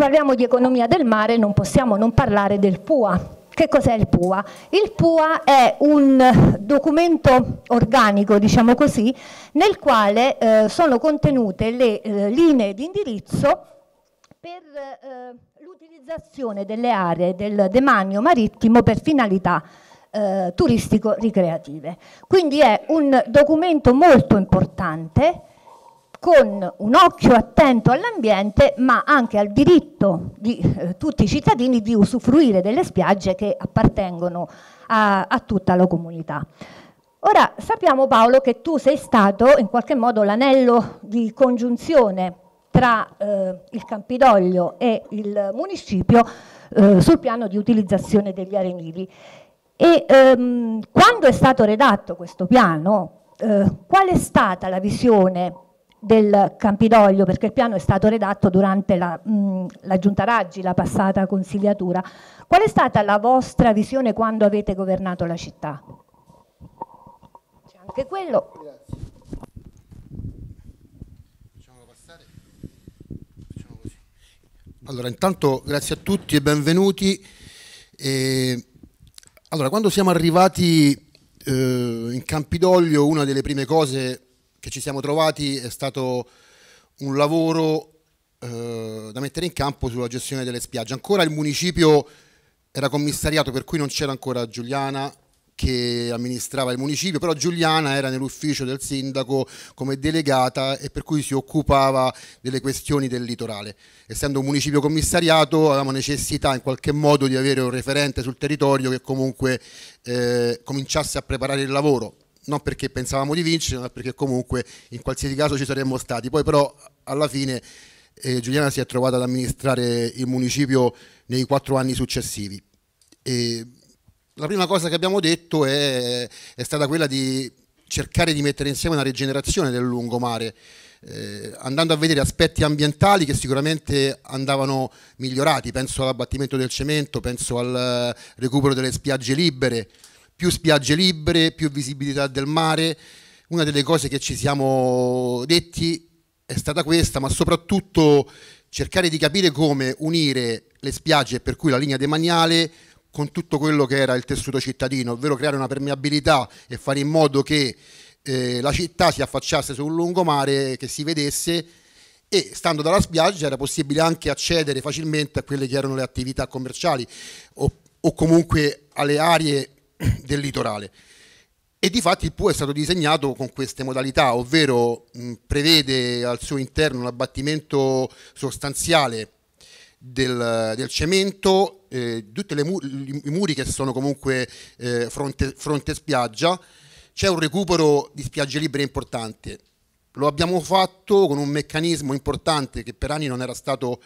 parliamo di economia del mare non possiamo non parlare del PUA. Che cos'è il PUA? Il PUA è un documento organico, diciamo così, nel quale eh, sono contenute le eh, linee di indirizzo per eh, l'utilizzazione delle aree del demanio marittimo per finalità eh, turistico-ricreative. Quindi è un documento molto importante con un occhio attento all'ambiente ma anche al diritto di eh, tutti i cittadini di usufruire delle spiagge che appartengono a, a tutta la comunità. Ora sappiamo Paolo che tu sei stato in qualche modo l'anello di congiunzione tra eh, il Campidoglio e il municipio eh, sul piano di utilizzazione degli arenili. E ehm, quando è stato redatto questo piano, eh, qual è stata la visione del Campidoglio, perché il piano è stato redatto durante la, mh, la giunta Raggi, la passata consigliatura. Qual è stata la vostra visione quando avete governato la città? C'è anche quello. Allora, intanto grazie a tutti e benvenuti. Eh, allora, quando siamo arrivati eh, in Campidoglio, una delle prime cose che ci siamo trovati è stato un lavoro eh, da mettere in campo sulla gestione delle spiagge. Ancora il municipio era commissariato, per cui non c'era ancora Giuliana che amministrava il municipio, però Giuliana era nell'ufficio del sindaco come delegata e per cui si occupava delle questioni del litorale. Essendo un municipio commissariato avevamo necessità in qualche modo di avere un referente sul territorio che comunque eh, cominciasse a preparare il lavoro, non perché pensavamo di vincere, ma perché comunque in qualsiasi caso ci saremmo stati. Poi però alla fine eh, Giuliana si è trovata ad amministrare il municipio nei quattro anni successivi. E la prima cosa che abbiamo detto è, è stata quella di cercare di mettere insieme una rigenerazione del lungomare. Eh, andando a vedere aspetti ambientali che sicuramente andavano migliorati, penso all'abbattimento del cemento, penso al eh, recupero delle spiagge libere, più spiagge libere, più visibilità del mare. Una delle cose che ci siamo detti è stata questa, ma soprattutto cercare di capire come unire le spiagge, per cui la linea demaniale, con tutto quello che era il tessuto cittadino, ovvero creare una permeabilità e fare in modo che eh, la città si affacciasse su un lungomare che si vedesse e stando dalla spiaggia era possibile anche accedere facilmente a quelle che erano le attività commerciali o, o comunque alle aree del litorale. E di fatti il PU è stato disegnato con queste modalità, ovvero mh, prevede al suo interno un abbattimento sostanziale del, del cemento, eh, tutti mu i muri che sono comunque eh, fronte, fronte spiaggia, c'è un recupero di spiagge libere importante. Lo abbiamo fatto con un meccanismo importante che per anni non era stato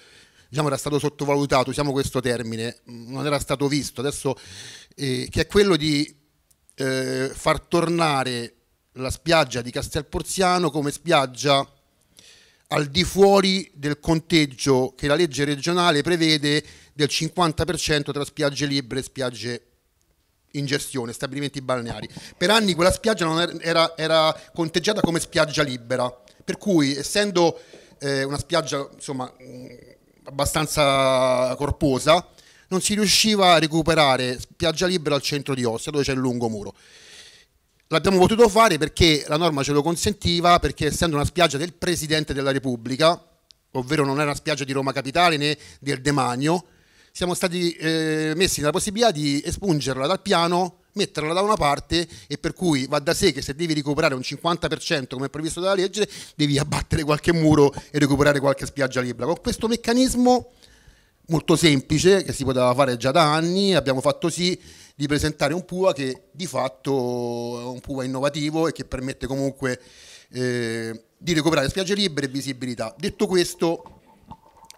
diciamo, era stato sottovalutato, usiamo questo termine, mm, non era stato visto, adesso eh, che è quello di eh, far tornare la spiaggia di Castel Porziano come spiaggia al di fuori del conteggio che la legge regionale prevede del 50% tra spiagge libere e spiagge in gestione, stabilimenti balneari. Per anni quella spiaggia non er-, era, era conteggiata come spiaggia libera, per cui essendo eh, una spiaggia insomma, abbastanza corposa, non si riusciva a recuperare spiaggia libera al centro di Ostia, dove c'è il lungomuro. L'abbiamo potuto fare perché la norma ce lo consentiva, perché essendo una spiaggia del Presidente della Repubblica, ovvero non era una spiaggia di Roma Capitale né del Demanio, siamo stati eh, messi nella possibilità di espungerla dal piano metterla da una parte e per cui va da sé che se devi recuperare un 50% come è previsto dalla legge devi abbattere qualche muro e recuperare qualche spiaggia libera. Con questo meccanismo molto semplice che si poteva fare già da anni, abbiamo fatto sì di presentare un PUA che di fatto è un PUA innovativo e che permette comunque eh, di recuperare spiagge libere e visibilità. Detto questo,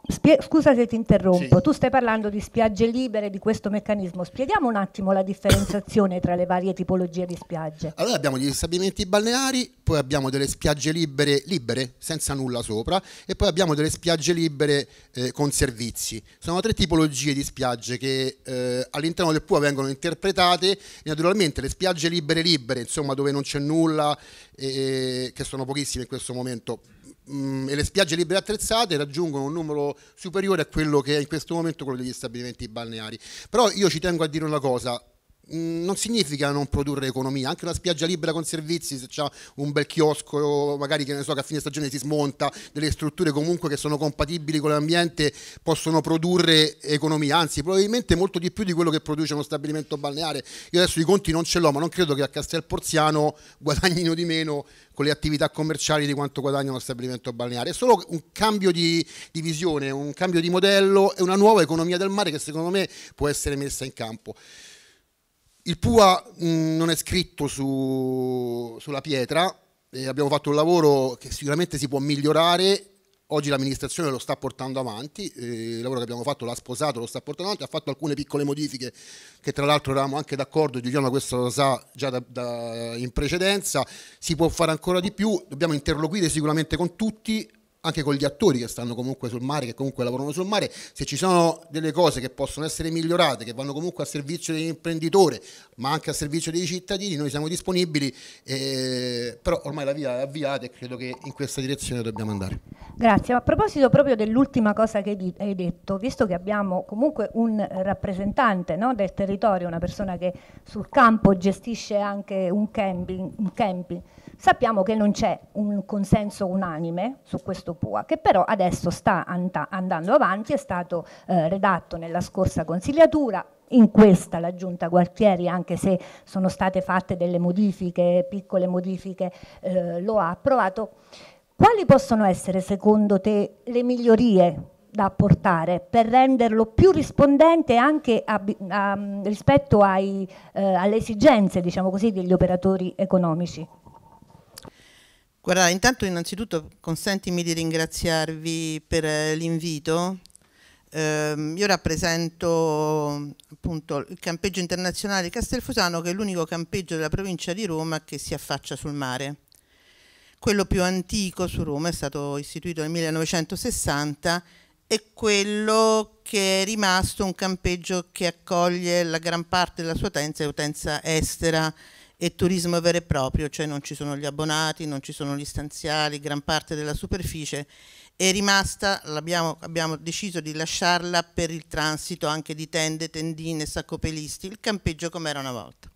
Spie- scusa se ti interrompo, sì. tu stai parlando di spiagge libere, di questo meccanismo. Spieghiamo un attimo la differenziazione tra le varie tipologie di spiagge. Allora abbiamo gli stabilimenti balneari, poi abbiamo delle spiagge libere, libere senza nulla sopra, e poi abbiamo delle spiagge libere eh, con servizi. Sono tre tipologie di spiagge che eh, all'interno del PUA vengono interpretate. Naturalmente le spiagge libere libere, insomma dove non c'è nulla, eh, che sono pochissime in questo momento, mh, mm, e le spiagge libere attrezzate raggiungono un numero superiore a quello che è in questo momento quello degli stabilimenti balneari. Però io ci tengo a dire una cosa, Mm, non significa non produrre economia, anche una spiaggia libera con servizi, se c'è un bel chiosco, magari che ne so che a fine stagione si smonta, delle strutture comunque che sono compatibili con l'ambiente possono produrre economia, anzi probabilmente molto di più di quello che produce uno stabilimento balneare. Io adesso i conti non ce l'ho, ma non credo che a Castel Porziano guadagnino di meno con le attività commerciali di quanto guadagna uno stabilimento balneare. È solo un cambio di, di visione, un cambio di modello e una nuova economia del mare che secondo me può essere messa in campo. Il PUA mh, mm, non è scritto su, sulla pietra, eh, abbiamo fatto un lavoro che sicuramente si può migliorare, oggi l'amministrazione lo sta portando avanti, eh, il lavoro che abbiamo fatto l'ha sposato, lo sta portando avanti, ha fatto alcune piccole modifiche che tra l'altro eravamo anche d'accordo, Giuliano questo lo sa già da, da, in precedenza, si può fare ancora di più, dobbiamo interloquire sicuramente con tutti, anche con gli attori che stanno comunque sul mare, che comunque lavorano sul mare, se ci sono delle cose che possono essere migliorate, che vanno comunque a servizio dell'imprenditore, ma anche a servizio dei cittadini, noi siamo disponibili, eh, però ormai la via è avviata e credo che in questa direzione dobbiamo andare. Grazie, a proposito proprio dell'ultima cosa che hai detto, visto che abbiamo comunque un rappresentante no, del territorio, una persona che sul campo gestisce anche un camping, un camping sappiamo che non c'è un consenso unanime su questo PUA, che però adesso sta andando avanti, è stato eh, redatto nella scorsa consigliatura, in questa la Giunta Gualtieri, anche se sono state fatte delle modifiche, piccole modifiche, eh, lo ha approvato. Quali possono essere secondo te le migliorie da apportare per renderlo più rispondente anche a, a, mm, rispetto ai, eh, alle esigenze diciamo così, degli operatori economici? Guardate, intanto innanzitutto consentimi di ringraziarvi per eh, l'invito. Eh, io rappresento appunto il campeggio internazionale Castelfusano che è l'unico campeggio della provincia di Roma che si affaccia sul mare. Quello più antico su Roma è stato istituito nel 1960 e quello che è rimasto un campeggio che accoglie la gran parte della sua utenza, utenza estera, e turismo vero e proprio, cioè non ci sono gli abbonati, non ci sono gli stanziali, gran parte della superficie è rimasta, abbiamo deciso di lasciarla per il transito anche di tende, tendine, saccopelisti, il campeggio come era una volta.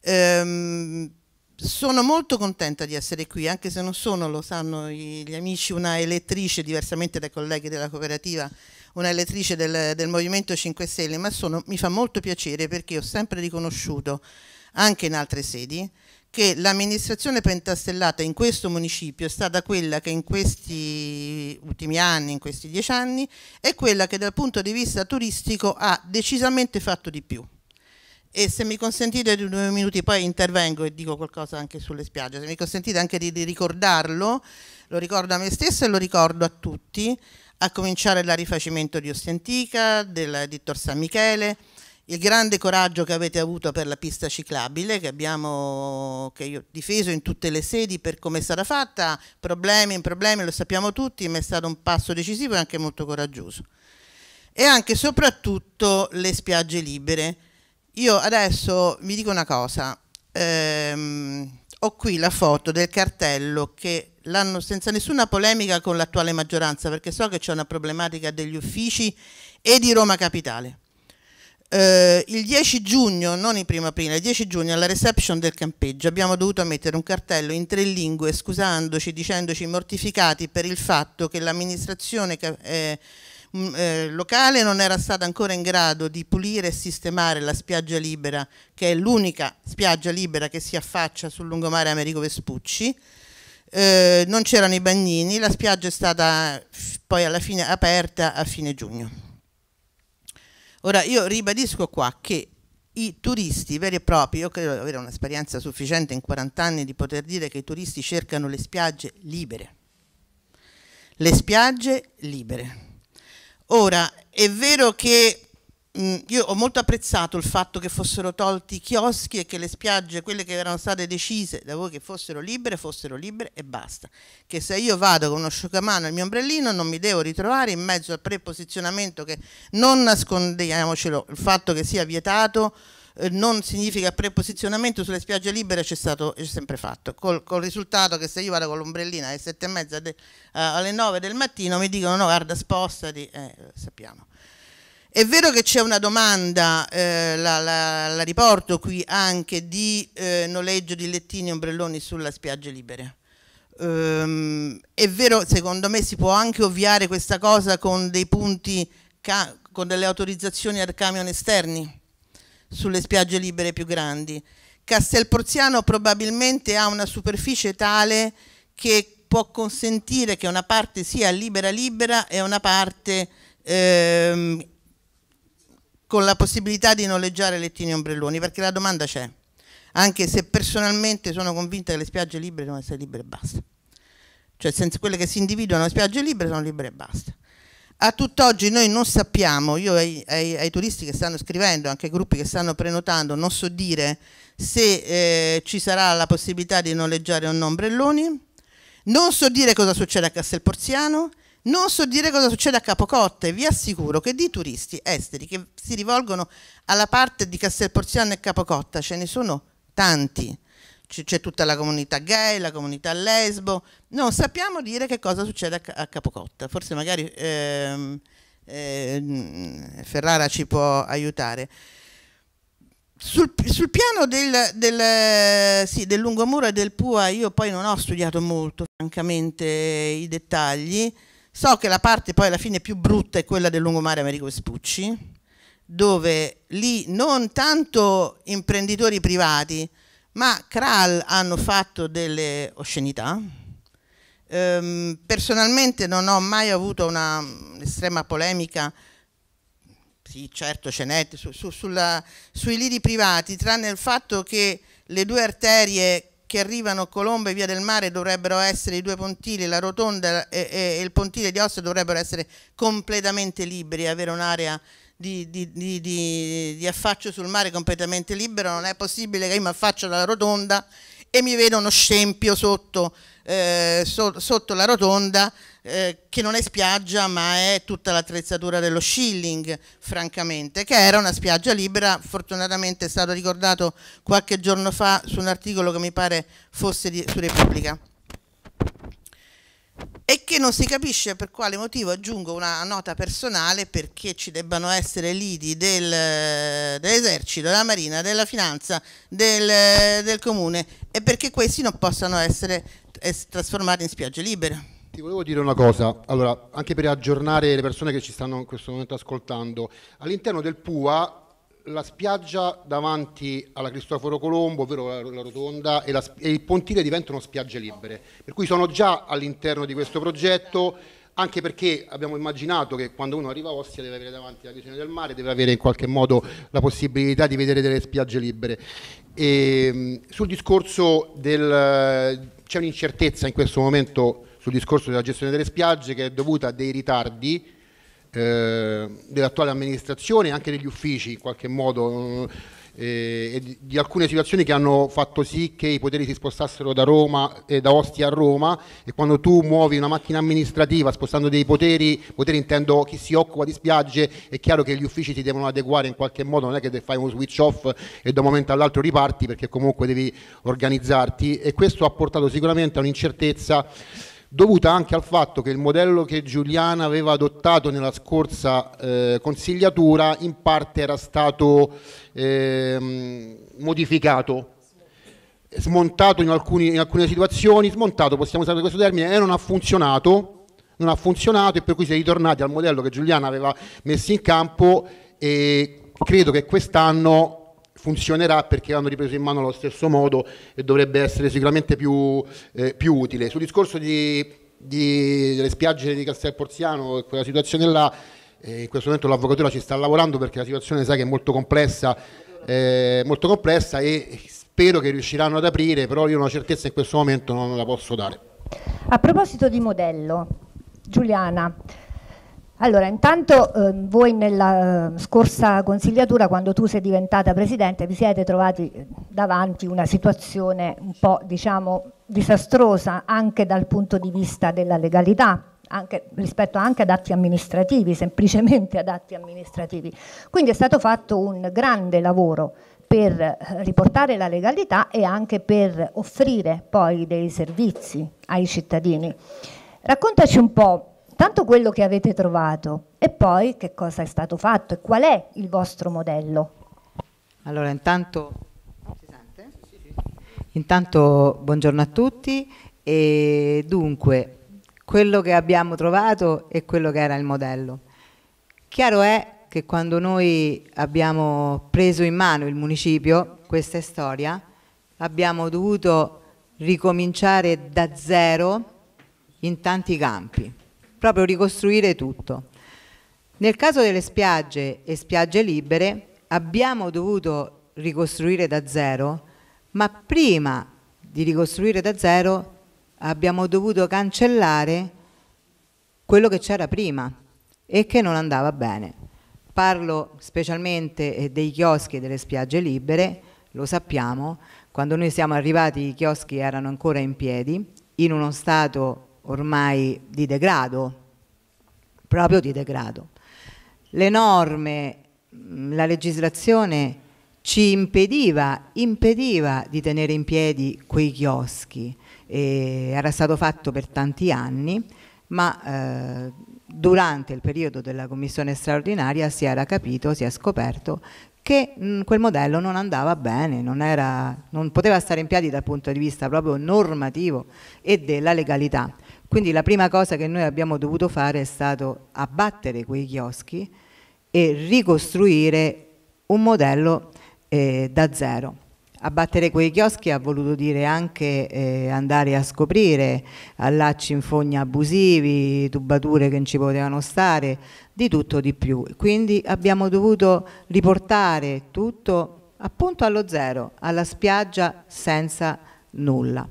Ehm, sono molto contenta di essere qui, anche se non sono, lo sanno gli amici, una elettrice, diversamente dai colleghi della cooperativa, una elettrice del, del Movimento 5 Stelle, ma sono, mi fa molto piacere perché ho sempre riconosciuto anche in altre sedi, che l'amministrazione pentastellata in questo municipio è stata quella che in questi ultimi anni, in questi dieci anni, è quella che dal punto di vista turistico ha decisamente fatto di più. E se mi consentite di due minuti poi intervengo e dico qualcosa anche sulle spiagge, se mi consentite anche di, di ricordarlo, lo ricordo a me stessa e lo ricordo a tutti, a cominciare dal rifacimento di Ostentica, del Tor San Michele, il grande coraggio che avete avuto per la pista ciclabile, che, abbiamo, che io ho difeso in tutte le sedi per come è stata fatta, problemi in problemi, lo sappiamo tutti, ma è stato un passo decisivo e anche molto coraggioso. E anche e soprattutto le spiagge libere. Io adesso vi dico una cosa, ehm, ho qui la foto del cartello che l'hanno senza nessuna polemica con l'attuale maggioranza, perché so che c'è una problematica degli uffici e di Roma Capitale eh, il 10 giugno, non il primo aprile, il 10 giugno alla reception del campeggio abbiamo dovuto mettere un cartello in tre lingue scusandoci, dicendoci mortificati per il fatto che l'amministrazione eh, mm, eh, locale non era stata ancora in grado di pulire e sistemare la spiaggia libera, che è l'unica spiaggia libera che si affaccia sul lungomare Americo Vespucci. Eh, non c'erano i bagnini, la spiaggia è stata eh, poi alla fine aperta a fine giugno. Ora io ribadisco qua che i turisti veri e propri, io credo di avere un'esperienza sufficiente in 40 anni di poter dire che i turisti cercano le spiagge libere. Le spiagge libere. Ora, è vero che Mm, io ho molto apprezzato il fatto che fossero tolti i chioschi e che le spiagge, quelle che erano state decise da voi che fossero libere, fossero libere e basta. Che se io vado con uno asciugamano e il mio ombrellino non mi devo ritrovare in mezzo al preposizionamento che non nascondiamocelo, il fatto che sia vietato eh, non significa preposizionamento sulle spiagge libere c'è stato è sempre fatto col, col, risultato che se io vado con l'ombrellina alle sette e mezza de, uh, alle nove del mattino mi dicono no guarda spostati eh, sappiamo è vero che c'è una domanda, eh, la, la, la, riporto qui anche, di eh, noleggio di lettini e ombrelloni sulla spiaggia libera. Ehm, è vero, secondo me si può anche ovviare questa cosa con dei punti, con delle autorizzazioni al camion esterni sulle spiagge libere più grandi. Castelporziano probabilmente ha una superficie tale che può consentire che una parte sia libera libera e una parte ehm, con la possibilità di noleggiare lettini e ombrelloni, perché la domanda c'è, anche se personalmente sono convinta che le spiagge libere devono essere libere e basta. Cioè senza quelle che si individuano le spiagge libere sono libere e basta. A tutt'oggi noi non sappiamo, io ai, ai, ai, turisti che stanno scrivendo, anche ai gruppi che stanno prenotando, non so dire se eh, ci sarà la possibilità di noleggiare o no ombrelloni, non so dire cosa succede a Castelporziano, non so dire cosa succede a Capocotta e vi assicuro che di turisti esteri che si rivolgono alla parte di Castelporziano e Capocotta ce ne sono tanti. C'è tutta la comunità gay, la comunità lesbo, non sappiamo dire che cosa succede a Capocotta, forse magari ehm, ehm, Ferrara ci può aiutare. Sul, sul piano del, del, sì, del lungomuro e del Pua io poi non ho studiato molto, francamente, i dettagli, So che la parte poi alla fine più brutta è quella del lungomare Americo Vespucci, dove lì non tanto imprenditori privati, ma Kral hanno fatto delle oscenità. Ehm, personalmente non ho mai avuto un'estrema polemica, sì certo ce n'è, su, su, sui lidi privati, tranne il fatto che le due arterie che arrivano Colombe e Via del Mare dovrebbero essere i due pontili, la rotonda e, e il pontile di Ostia dovrebbero essere completamente liberi, avere un'area di, di, di, di, affaccio sul mare completamente libera. non è possibile che io mi affaccio dalla rotonda e mi vedo uno scempio sotto eh, so, sotto la rotonda eh, che non è spiaggia ma è tutta l'attrezzatura dello shilling francamente che era una spiaggia libera fortunatamente è stato ricordato qualche giorno fa su un articolo che mi pare fosse di, su Repubblica e che non si capisce per quale motivo, aggiungo una nota personale, perché ci debbano essere lidi del, dell'esercito, della marina, della finanza, del, del, comune e perché questi non possano essere trasformati in spiagge libere. Ti volevo dire una cosa, allora, anche per aggiornare le persone che ci stanno in questo momento ascoltando, all'interno del PUA la spiaggia davanti alla Cristoforo Colombo, ovvero la, la rotonda, e, la, e, il pontile diventano spiagge libere. Per cui sono già all'interno di questo progetto, anche perché abbiamo immaginato che quando uno arriva a Ostia deve avere davanti la visione del mare, deve avere in qualche modo la possibilità di vedere delle spiagge libere. E, ehm, sul discorso del... c'è un'incertezza in questo momento sul discorso della gestione delle spiagge che è dovuta a dei ritardi eh, dell'attuale amministrazione, e anche degli uffici in qualche modo eh, eh, e di, di alcune situazioni che hanno fatto sì che i poteri si spostassero da Roma e eh, da Ostia a Roma e quando tu muovi una macchina amministrativa spostando dei poteri, poteri intendo chi si occupa di spiagge, è chiaro che gli uffici si devono adeguare in qualche modo, non è che fai uno switch off e da un momento all'altro riparti perché comunque devi organizzarti e questo ha portato sicuramente a un'incertezza dovuta anche al fatto che il modello che Giuliana aveva adottato nella scorsa eh, consigliatura in parte era stato eh, modificato smontato in, alcuni, in, alcune situazioni, smontato possiamo usare questo termine, e non ha funzionato, non ha funzionato e per cui si è ritornati al modello che Giuliana aveva messo in campo e credo che quest'anno funzionerà perché hanno ripreso in mano lo stesso modo e dovrebbe essere sicuramente più, eh, più utile. Sul discorso di, di, delle spiagge di Castel Porziano e quella situazione là, eh, in questo momento l'avvocatura ci sta lavorando perché la situazione sai che è molto complessa, eh, molto complessa e spero che riusciranno ad aprire, però io una certezza in questo momento non la posso dare. A proposito di modello, Giuliana, allora, intanto eh, voi nella ehm, scorsa consigliatura, quando tu sei diventata Presidente, vi siete trovati eh, davanti una situazione un po', diciamo, disastrosa anche dal punto di vista della legalità, anche, rispetto anche ad atti amministrativi, semplicemente ad atti amministrativi. Quindi è stato fatto un grande lavoro per eh, riportare la legalità e anche per offrire poi dei servizi ai cittadini. Raccontaci un po' soltanto quello che avete trovato e poi che cosa è stato fatto e qual è il vostro modello. Allora, intanto, intanto buongiorno a tutti e dunque quello che abbiamo trovato e quello che era il modello. Chiaro è che quando noi abbiamo preso in mano il municipio, questa è storia, abbiamo dovuto ricominciare da zero in tanti campi proprio ricostruire tutto. Nel caso delle spiagge e spiagge libere abbiamo dovuto ricostruire da zero, ma prima di ricostruire da zero abbiamo dovuto cancellare quello che c'era prima e che non andava bene. Parlo specialmente eh, dei chioschi e delle spiagge libere, lo sappiamo, quando noi siamo arrivati i chioschi erano ancora in piedi, in uno stato ormai di degrado, proprio di degrado. Le norme, mm, la legislazione ci impediva, impediva di tenere in piedi quei chioschi, e era stato fatto per tanti anni, ma eh, durante il periodo della commissione straordinaria si era capito, si è scoperto che mh, mm, quel modello non andava bene, non, era, non poteva stare in piedi dal punto di vista proprio normativo e della legalità. Quindi la prima cosa che noi abbiamo dovuto fare è stato abbattere quei chioschi e ricostruire un modello eh, da zero. Abbattere quei chioschi ha voluto dire anche eh, andare a scoprire allacci in fogna abusivi, tubature che non ci potevano stare, di tutto di più. Quindi abbiamo dovuto riportare tutto appunto allo zero, alla spiaggia senza nulla.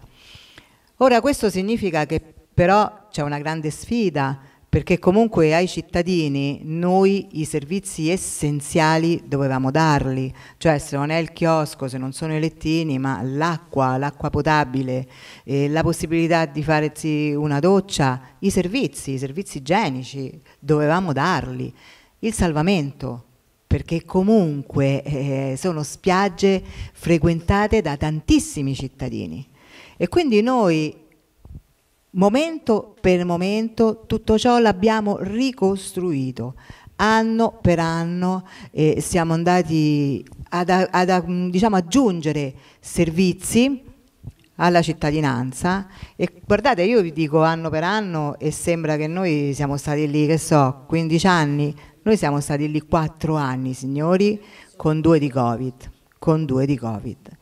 Ora questo significa che però c'è una grande sfida perché comunque ai cittadini noi i servizi essenziali dovevamo darli, cioè se non è il chiosco, se non sono i lettini, ma l'acqua, l'acqua potabile, eh, la possibilità di farsi una doccia, i servizi, i servizi igienici, dovevamo darli, il salvamento, perché comunque eh, sono spiagge frequentate da tantissimi cittadini. E quindi noi Momento per momento tutto ciò l'abbiamo ricostruito, anno per anno eh, siamo andati ad, ad, ad diciamo, aggiungere servizi alla cittadinanza e guardate io vi dico anno per anno e sembra che noi siamo stati lì che so 15 anni noi siamo stati lì 4 anni signori con due di covid con due di covid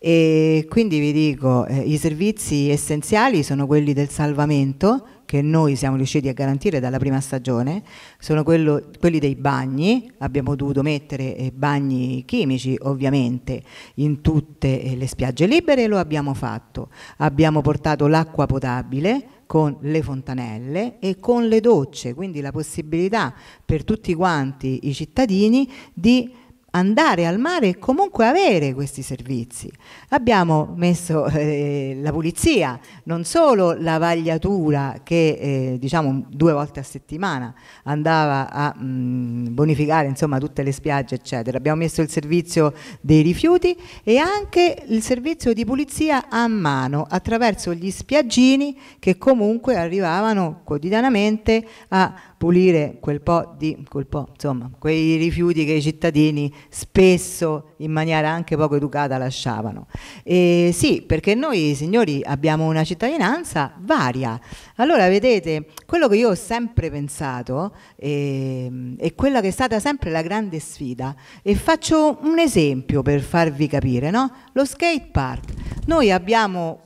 e quindi vi dico, eh, i servizi essenziali sono quelli del salvamento, che noi siamo riusciti a garantire dalla prima stagione, sono quello, quelli dei bagni, abbiamo dovuto mettere eh, bagni chimici ovviamente in tutte eh, le spiagge libere e lo abbiamo fatto. Abbiamo portato l'acqua potabile, con le fontanelle e con le docce, quindi la possibilità per tutti quanti i cittadini di andare al mare e comunque avere questi servizi. Abbiamo messo eh, la pulizia, non solo la vagliatura che eh, diciamo due volte a settimana andava a mh, mm, bonificare insomma tutte le spiagge eccetera. Abbiamo messo il servizio dei rifiuti e anche il servizio di pulizia a mano attraverso gli spiaggini che comunque arrivavano quotidianamente a pulire quel po' di quel po', insomma, quei rifiuti che i cittadini spesso in maniera anche poco educata lasciavano. E sì, perché noi signori abbiamo una cittadinanza varia. Allora vedete, quello che io ho sempre pensato e, ehm, è quella che è stata sempre la grande sfida e faccio un esempio per farvi capire, no? Lo skate park. Noi abbiamo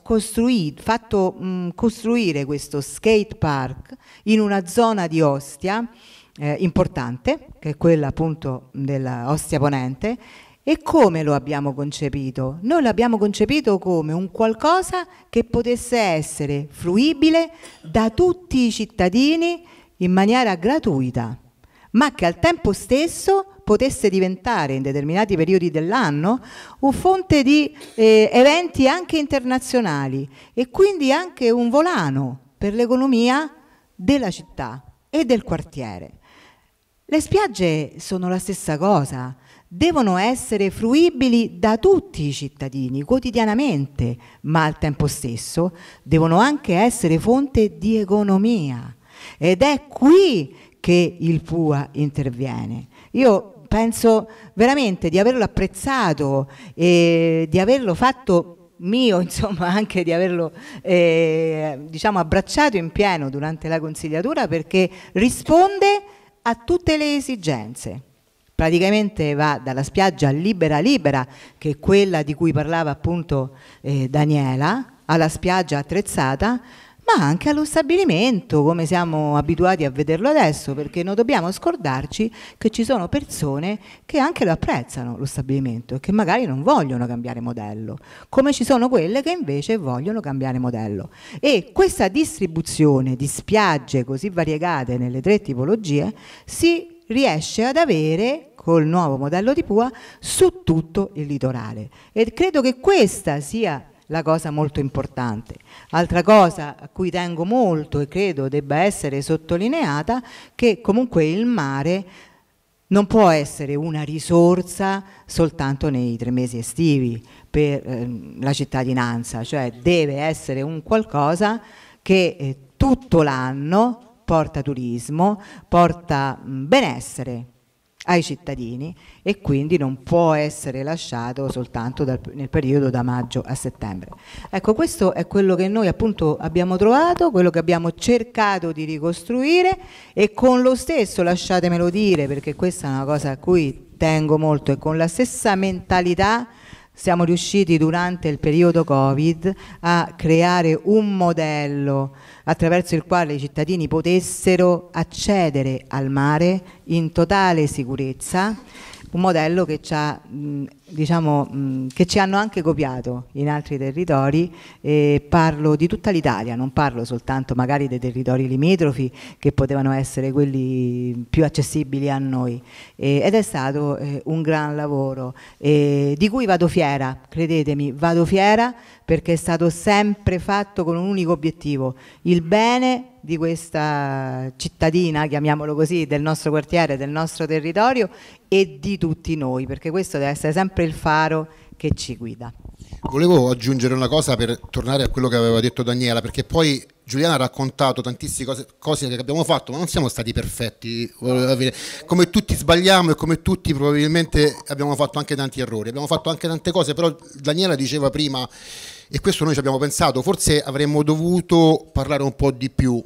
fatto mh, costruire questo skate park in una zona di Ostia dell'ostia eh, importante, che è quella appunto dell'ostia ponente, e come lo abbiamo concepito? Noi l'abbiamo concepito come un qualcosa che potesse essere fruibile da tutti i cittadini in maniera gratuita, ma che al tempo stesso potesse diventare in determinati periodi dell'anno un fonte di eh, eventi anche internazionali e quindi anche un volano per l'economia della città, e del quartiere. Le spiagge sono la stessa cosa, devono essere fruibili da tutti i cittadini quotidianamente, ma al tempo stesso devono anche essere fonte di economia. Ed è qui che il PUA interviene. Io penso veramente di averlo apprezzato e di averlo fatto mio, insomma, anche di averlo eh, diciamo, abbracciato in pieno durante la consigliatura perché risponde a tutte le esigenze. Praticamente va dalla spiaggia libera libera, che è quella di cui parlava appunto eh, Daniela, alla spiaggia attrezzata, ma anche allo stabilimento, come siamo abituati a vederlo adesso, perché non dobbiamo scordarci che ci sono persone che anche lo apprezzano lo stabilimento e che magari non vogliono cambiare modello, come ci sono quelle che invece vogliono cambiare modello. E questa distribuzione di spiagge così variegate nelle tre tipologie si riesce ad avere col nuovo modello di PUA su tutto il litorale e credo che questa sia la cosa molto importante. Altra cosa a cui tengo molto e credo debba essere sottolineata è che comunque il mare non può essere una risorsa soltanto nei tre mesi estivi per eh, la cittadinanza, cioè deve essere un qualcosa che eh, tutto l'anno porta turismo, porta mh, benessere ai cittadini e quindi non può essere lasciato soltanto dal, nel periodo da maggio a settembre. Ecco, questo è quello che noi appunto abbiamo trovato, quello che abbiamo cercato di ricostruire e con lo stesso, lasciatemelo dire, perché questa è una cosa a cui tengo molto, e con la stessa mentalità siamo riusciti durante il periodo Covid a creare un modello attraverso il quale i cittadini potessero accedere al mare in totale sicurezza, un modello che ci ha mh, diciamo, che ci hanno anche copiato in altri territori, e parlo di tutta l'Italia, non parlo soltanto magari dei territori limitrofi che potevano essere quelli più accessibili a noi ed è stato eh, un gran lavoro di cui vado fiera, credetemi, vado fiera perché è stato sempre fatto con un unico obiettivo, il bene di questa cittadina, chiamiamolo così, del nostro quartiere, del nostro territorio e di tutti noi, perché questo deve essere sempre sempre il faro che ci guida. Volevo aggiungere una cosa per tornare a quello che aveva detto Daniela, perché poi Giuliana ha raccontato tantissime cose, cose, che abbiamo fatto, ma non siamo stati perfetti. Come tutti sbagliamo e come tutti probabilmente abbiamo fatto anche tanti errori, abbiamo fatto anche tante cose, però Daniela diceva prima, e questo noi ci abbiamo pensato, forse avremmo dovuto parlare un po' di più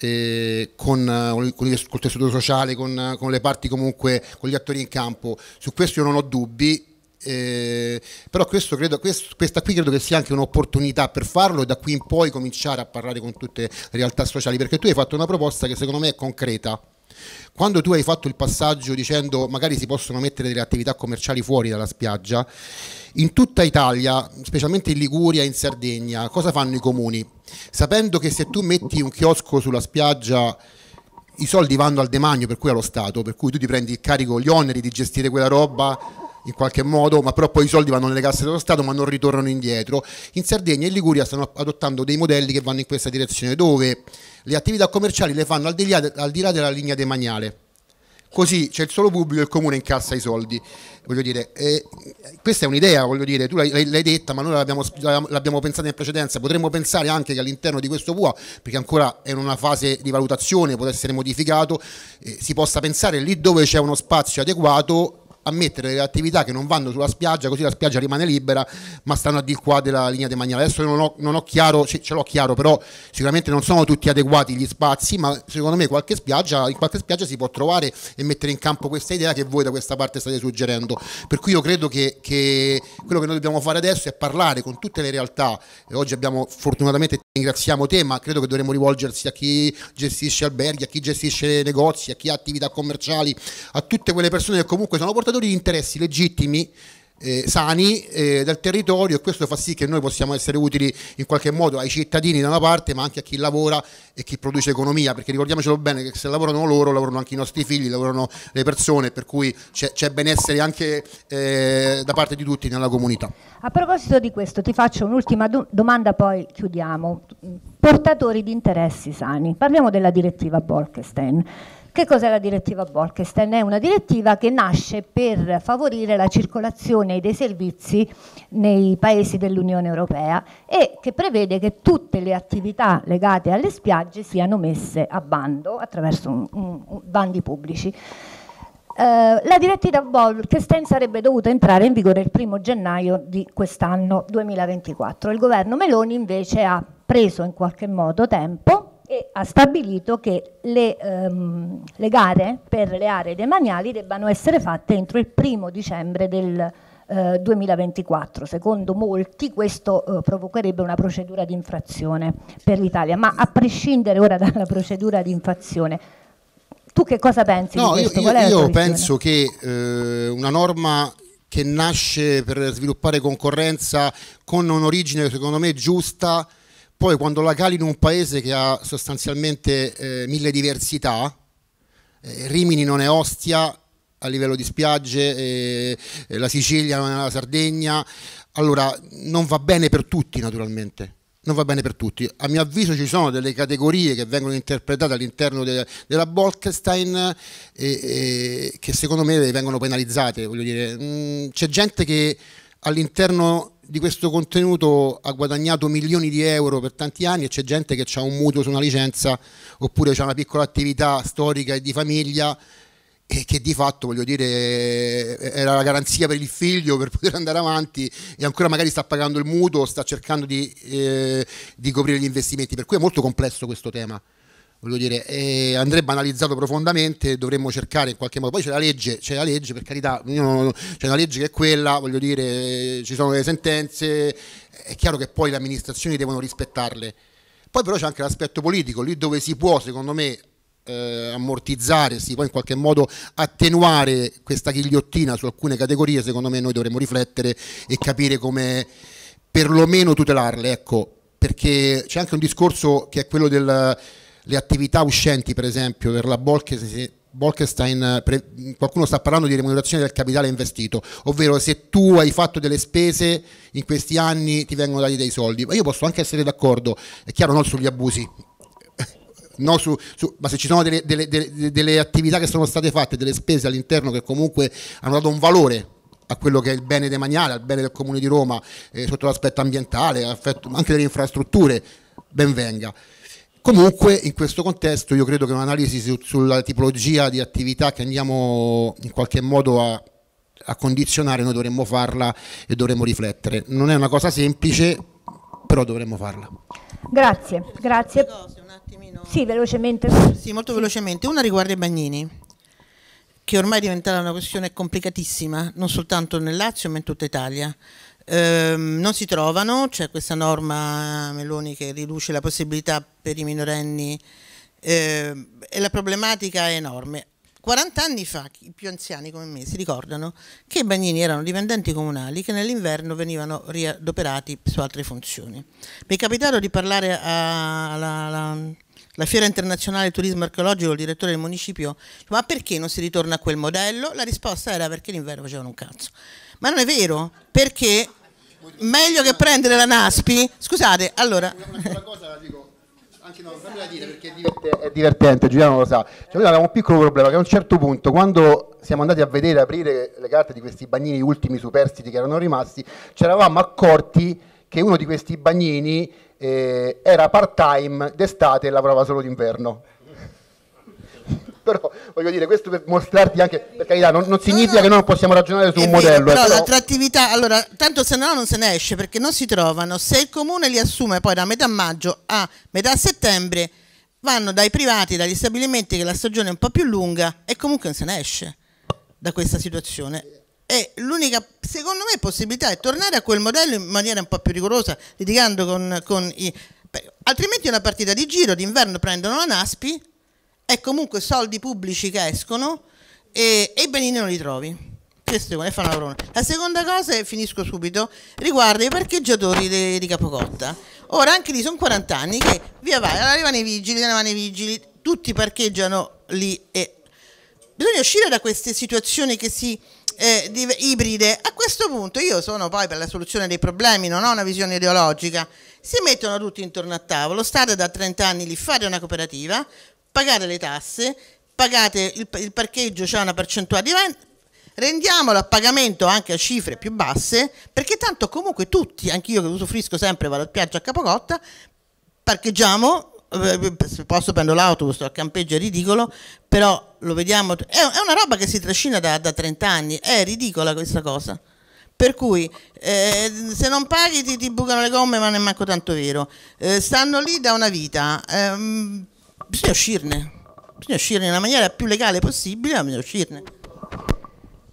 eh, con, eh, con, col tessuto sociale, con, con, le parti comunque, con gli attori in campo. Su questo io non ho dubbi. Eh, però questo credo, questo, questa qui credo che sia anche un'opportunità per farlo e da qui in poi cominciare a parlare con tutte le realtà sociali perché tu hai fatto una proposta che secondo me è concreta quando tu hai fatto il passaggio dicendo magari si possono mettere delle attività commerciali fuori dalla spiaggia in tutta Italia, specialmente in Liguria e in Sardegna, cosa fanno i comuni? Sapendo che se tu metti un chiosco sulla spiaggia i soldi vanno al demagno, per cui allo Stato, per cui tu ti prendi il carico, gli oneri di gestire quella roba in qualche modo, ma però poi i soldi vanno nelle casse dello Stato ma non ritornano indietro. In Sardegna e in Liguria stanno adottando dei modelli che vanno in questa direzione, dove le attività commerciali le fanno al di là della linea demaniale Così c'è il solo pubblico e il comune incassa i soldi. Voglio dire, eh, questa è un'idea, voglio dire, tu l'hai, l'hai detta, ma noi l'abbiamo, l'abbiamo, pensata in precedenza. Potremmo pensare anche che all'interno di questo PUA, perché ancora è in una fase di valutazione, può essere modificato, eh, si possa pensare lì dove c'è uno spazio adeguato a mettere le attività che non vanno sulla spiaggia, così la spiaggia rimane libera, ma stanno a di qua della linea di maniera. Adesso non ho, non ho chiaro, ce, ce l'ho chiaro, però sicuramente non sono tutti adeguati gli spazi, ma secondo me qualche spiaggia, in qualche spiaggia si può trovare e mettere in campo questa idea che voi da questa parte state suggerendo. Per cui io credo che, che quello che noi dobbiamo fare adesso è parlare con tutte le realtà. E oggi abbiamo fortunatamente ringraziamo te, ma credo che dovremmo rivolgersi a chi gestisce alberghi, a chi gestisce negozi, a chi ha attività commerciali, a tutte quelle persone che comunque sono portatori di interessi legittimi eh, sani eh, del territorio e questo fa sì che noi possiamo essere utili in qualche modo ai cittadini da una parte ma anche a chi lavora e chi produce economia perché ricordiamocelo bene che se lavorano loro lavorano anche i nostri figli, lavorano le persone per cui c'è, benessere anche eh, da parte di tutti nella comunità. A proposito di questo ti faccio un'ultima do domanda poi chiudiamo. Portatori di interessi sani, parliamo della direttiva Bolkestein. Che cos'è la direttiva Bolkestein? È una direttiva che nasce per favorire la circolazione dei servizi nei paesi dell'Unione Europea e che prevede che tutte le attività legate alle spiagge siano messe a bando attraverso un, un, un bandi pubblici. Eh, la direttiva Bolkestein sarebbe dovuta entrare in vigore il primo gennaio di quest'anno 2024. Il governo Meloni invece ha preso in qualche modo tempo e ha stabilito che le, ehm, le gare per le aree demaniali debbano essere fatte entro il primo dicembre del eh, 2024. Secondo molti questo eh, provocherebbe una procedura di infrazione per l'Italia, ma a prescindere ora dalla procedura di infrazione, tu che cosa pensi no, di questo? Io, io, io penso che eh, una norma che nasce per sviluppare concorrenza con un'origine secondo me giusta poi quando la cali in un paese che ha sostanzialmente eh, mille diversità, eh, Rimini non è Ostia a livello di spiagge, eh, la Sicilia non è la Sardegna, allora non va bene per tutti naturalmente. Non va bene per tutti. A mio avviso ci sono delle categorie che vengono interpretate all'interno de della Bolkestein eh, eh, che secondo me vengono penalizzate. Mm, c'è gente che all'interno di questo contenuto ha guadagnato milioni di euro per tanti anni e c'è gente che ha un mutuo su una licenza oppure ha una piccola attività storica e di famiglia e che di fatto voglio dire era la garanzia per il figlio per poter andare avanti e ancora magari sta pagando il mutuo, sta cercando di, eh, di coprire gli investimenti, per cui è molto complesso questo tema voglio dire, eh, andrebbe analizzato profondamente, dovremmo cercare in qualche modo. Poi c'è la legge, c'è la legge, per carità, c'è una legge che è quella, voglio dire, ci sono delle sentenze, è chiaro che poi le amministrazioni devono rispettarle. Poi però c'è anche l'aspetto politico, lì dove si può, secondo me, eh, ammortizzare, si può in qualche modo attenuare questa ghigliottina su alcune categorie, secondo me noi dovremmo riflettere e capire come perlomeno tutelarle, ecco, perché c'è anche un discorso che è quello del le attività uscenti per esempio per la Bolkestein, Bolkestein qualcuno sta parlando di remunerazione del capitale investito, ovvero se tu hai fatto delle spese in questi anni ti vengono dati dei soldi, ma io posso anche essere d'accordo, è chiaro non sugli abusi, no, su, su, ma se ci sono delle, delle, delle, delle, attività che sono state fatte, delle spese all'interno che comunque hanno dato un valore a quello che è il bene demaniale, al bene del Comune di Roma, eh, sotto l'aspetto ambientale, affetto, anche delle infrastrutture, ben venga. Comunque in questo contesto io credo che un'analisi su, sulla tipologia di attività che andiamo in qualche modo a, a condizionare noi dovremmo farla e dovremmo riflettere. Non è una cosa semplice, però dovremmo farla. Grazie, grazie. Sì, velocemente. Sì, molto velocemente. Una riguarda i bagnini, che ormai è diventata una questione complicatissima, non soltanto nel Lazio, ma in tutta Italia. Ehm, non si trovano, c'è questa norma Meloni che riduce la possibilità per i minorenni eh, e la problematica è enorme. 40 anni fa, i più anziani come me si ricordano che i bagnini erano dipendenti comunali che nell'inverno venivano riadoperati su altre funzioni. Mi è capitato di parlare alla la Fiera Internazionale Turismo Archeologico, il direttore del municipio, ma perché non si ritorna a quel modello? La risposta era perché l'inverno facevano un cazzo. Ma non è vero, perché meglio che prendere la Naspi. Scusate, allora. Una la anche no, dire perché è divertente, Giuliano lo sa. Cioè, noi avevamo un piccolo problema che a un certo punto, quando siamo andati a vedere aprire le carte di questi bagnini ultimi superstiti che erano rimasti, ci eravamo accorti che uno di questi bagnini eh, era part-time d'estate e lavorava solo d'inverno però voglio dire questo per mostrarti anche, per carità, non, non significa no, no. che non possiamo ragionare su è un vero, eh, modello. Però, ecco. però l'attrattività, allora, tanto se no non se ne esce perché non si trovano, se il comune li assume poi da metà maggio a metà settembre, vanno dai privati, dagli stabilimenti che la stagione è un po' più lunga e comunque non se ne esce da questa situazione. E l'unica, secondo me, possibilità è tornare a quel modello in maniera un po' più rigorosa, litigando con, con i... Altrimenti è una partita di giro, d'inverno prendono la Naspi è comunque soldi pubblici che escono e, e i benini non li trovi. Questo è una prona. La seconda cosa, e finisco subito, riguarda i parcheggiatori di, di Capocotta. Ora anche lì sono 40 anni che via vai, arrivano i vigili, arrivano i vigili, tutti parcheggiano lì e bisogna uscire da queste situazioni che si eh, di, ibride. A questo punto io sono poi per la soluzione dei problemi, non ho una visione ideologica. Si mettono tutti intorno a tavolo, state da 30 anni lì, fate una cooperativa, pagate le tasse, pagate il, il parcheggio, c'è una percentuale di renta, rendiamolo a pagamento anche a cifre più basse, perché tanto comunque tutti, anch'io che usufruisco sempre, vado a piaggia a Capocotta, parcheggiamo, eh, posso prendo l'autobus, sto a campeggio, è ridicolo, però lo vediamo, è, una roba che si trascina da, da 30 anni, è ridicola questa cosa. Per cui eh, se non paghi ti, ti bucano le gomme, ma non è manco tanto vero. Eh, stanno lì da una vita. Ehm, bisogna uscirne, bisogna uscirne nella maniera più legale possibile, ma bisogna uscirne.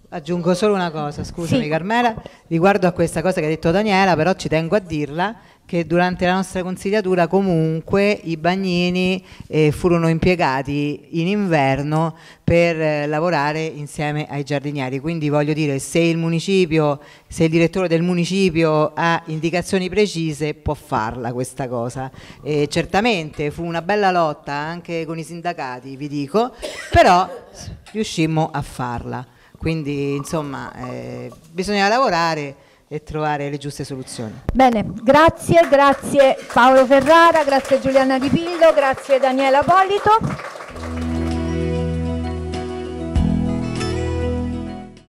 Aggiungo solo una cosa, scusami sì. Carmela, riguardo a questa cosa che ha detto Daniela, però ci tengo a dirla, che durante la nostra consigliatura comunque i bagnini eh, furono impiegati in inverno per eh, lavorare insieme ai giardinieri. Quindi voglio dire, se il municipio, se il direttore del municipio ha indicazioni precise, può farla questa cosa. E certamente fu una bella lotta anche con i sindacati, vi dico, però riuscimmo a farla. Quindi insomma eh, bisogna lavorare e trovare le giuste soluzioni. Bene, grazie, grazie Paolo Ferrara, grazie Giuliana Di Pillo, grazie Daniela Polito.